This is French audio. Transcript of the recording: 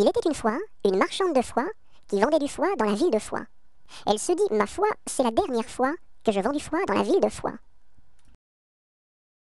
Il était une fois une marchande de foie qui vendait du foie dans la ville de Foie. Elle se dit Ma foi, c'est la dernière fois que je vends du foie dans la ville de Foie ».